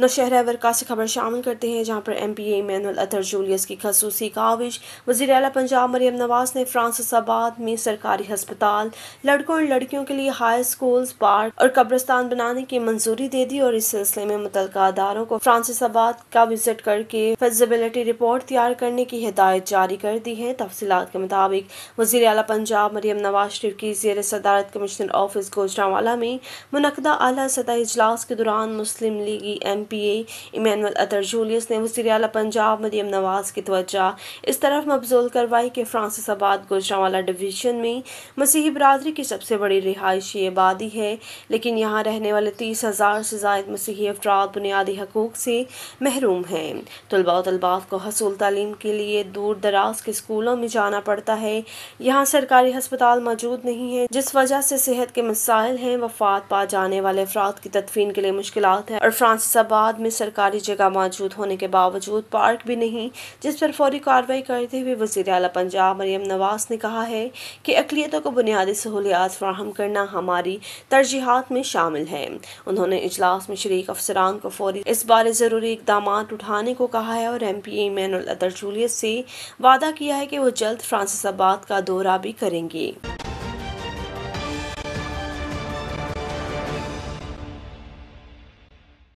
नौशहरा वरका से खबर शामिल करते हैं जहाँ पर M P Emmanuel Athar Julius की खसूसी काविश वजी अला पंजाब मरीम नवाज ने फ्रांसबाद में सरकारी हस्पताल लड़कों और लड़कियों के लिए हाई स्कूल पार्क और कब्रस्तान बनाने की मंजूरी दे दी और इस सिलसिले में मुतल अदारों को फ्रांसबाद का विजिट करके फिजिबिलिटी रिपोर्ट तैयार करने की हिदायत जारी कर दी है तफसीत के मुताबिक वजी अला पंजाब मरीम नवाज शरीफ की जेर सदारत कमिश्नर ऑफिस गोजरावाला में मुनदा अला सतह इजलास के दौरान Muslim League M P Emmanuel Athar Julius ने वजीरल पंजाब मरीम नवाज़ की तवजा इस तरफ मबजूल करवाई कि फ्रांसिस आबाद गुजरावाला डिवीजन में मसीही बरदरी की सबसे बड़ी रिहायशी आबादी है लेकिन यहाँ रहने वाले तीस हज़ार से जायद मसीही अफराद बुनियादी हकूक़ से महरूम हैं तलबा तलबात को हसूल तलीम के लिए दूर दराज के स्कूलों में जाना पड़ता है यहाँ सरकारी हस्पताल मौजूद नहीं है जिस वजह से सेहत के मसाइल हैं वफात पा जाने वाले अफराद की तदफीन के लिए मुश्किल है और फ्रांसिस आबाद बाद में सरकारी जगह मौजूद होने के बावजूद पार्क भी नहीं जिस पर फौरी कार्रवाई करते हुए वजी अला पंजाब मरीम नवाज ने कहा है कि अकलीतों को बुनियादी सहूलियात फ्राहम करना हमारी तरजीहत में शामिल है उन्होंने इजलास में शरीक अफसरान को फौरी इस बारे ज़रूरी इकदाम उठाने को कहा है और M P Emmanuel Athar Julius से वादा किया है कि वो जल्द फ्रांसिस आबाद का दौरा भी करेंगे